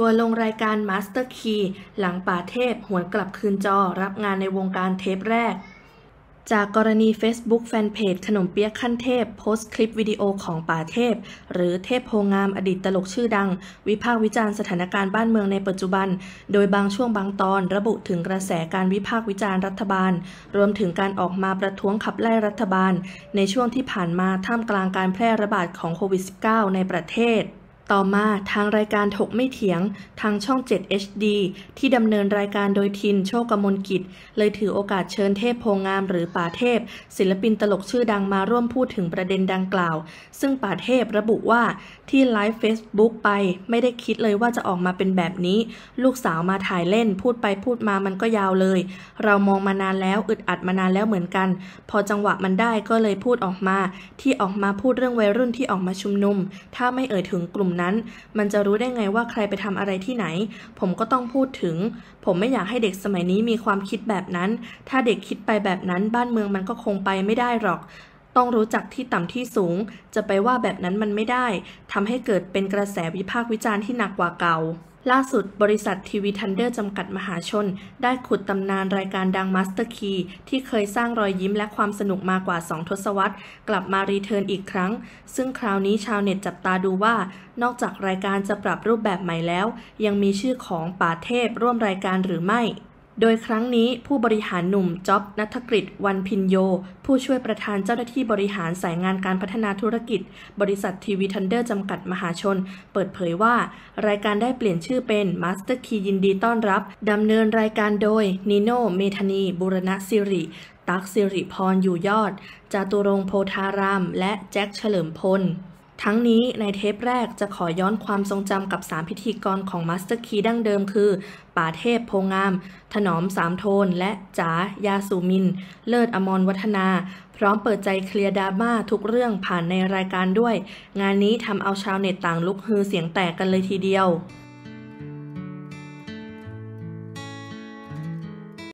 ัวลงรายการ Master Key หลังป่าเทพ หวนกลับคืนจอรับงานในวงการเทปแรก จากกรณี Facebook Fanpage ขนมเปี๊ยกขั้นเทพโพสต์คลิปวิดีโอของป่าเทพ หรือเทพโพงามอดีตตลกชื่อดัง วิพากษ์วิจารณ์สถานการณ์บ้านเมืองในปัจจุบัน โดยบางช่วงบางตอนระบุถึงกระแสการวิพากษ์วิจารณ์รัฐบาล รวมถึงการออกมาประท้วงขับไล่รัฐบาล ในช่วงที่ผ่านมาท่ามกลางการแพร่ระบาดของโควิด -19 ในประเทศต่อมาทางรายการถกไม่เถียง ทางช่อง 7 HD ที่ดำเนินรายการโดยทิน โชคกมลกิจ เลยถือโอกาสเชิญเทพโพงงามหรือป่าเทพ ศิลปินตลกชื่อดังมาร่วมพูดถึงประเด็นดังกล่าว ซึ่งป่าเทพระบุว่าที่ไลฟ์เฟซบุ๊กไปไม่ได้คิดเลยว่าจะออกมาเป็นแบบนี้ ลูกสาวมาถ่ายเล่น พูดไปพูดมามันก็ยาวเลย เรามองมานานแล้วอึดอัดมานานแล้วเหมือนกัน พอจังหวะมันได้ก็เลยพูดออกมา ที่ออกมาพูดเรื่องวัยรุ่นที่ออกมาชุมนุมถ้าไม่เอ่ยถึงกลุ่มนั้นมันจะรู้ได้ไงว่าใครไปทำอะไรที่ไหน ผมก็ต้องพูดถึง ผมไม่อยากให้เด็กสมัยนี้มีความคิดแบบนั้น ถ้าเด็กคิดไปแบบนั้น บ้านเมืองมันก็คงไปไม่ได้หรอก ต้องรู้จักที่ต่ำที่สูง จะไปว่าแบบนั้นมันไม่ได้ ทำให้เกิดเป็นกระแสวิพากษ์วิจารณ์ที่หนักกว่าเก่าล่าสุดบริษัททีวีทันเดอร์จำกัดมหาชน ได้ขุดตำนานรายการดังมาสเตอร์คีที่เคยสร้างรอยยิ้มและความสนุกมากว่า 2ทศวรรษ กลับมารีเทิร์นอีกครั้ง ซึ่งคราวนี้ชาวเน็ตจับตาดูว่า นอกจากรายการจะปรับรูปแบบใหม่แล้ว ยังมีชื่อของป่าเทพร่วมรายการหรือไม่โดยครั้งนี้ผู้บริหารหนุ่มจ็อบนัทกฤษวันพินโย ผู้ช่วยประธานเจ้าหน้าที่บริหารสายงานการพัฒนาธุรกิจ บริษัททีวีทันเดอร์จำกัดมหาชน เปิดเผยว่ารายการได้เปลี่ยนชื่อเป็นมาสเตอร์คียินดีต้อนรับดำเนินรายการโดยนิโนเมธานีบุรณะสิริ ตักสิริพรอยู่ยอด จาตุรงโพธารามและแจ็คเฉลิมพลทั้งนี้ในเทปแรกจะขอย้อนความทรงจำกับ3พิธีกรของมาสเตอร์คีดั้งเดิมคือป่าเทพโพงาม ถนอมสามโทน และจ๋ายาสุมิน เลิศอมรวัฒนา พร้อมเปิดใจเคลียร์ดราม่าทุกเรื่องผ่านในรายการด้วย งานนี้ทำเอาชาวเน็ตต่างลุกฮือเสียงแตกกันเลยทีเดียว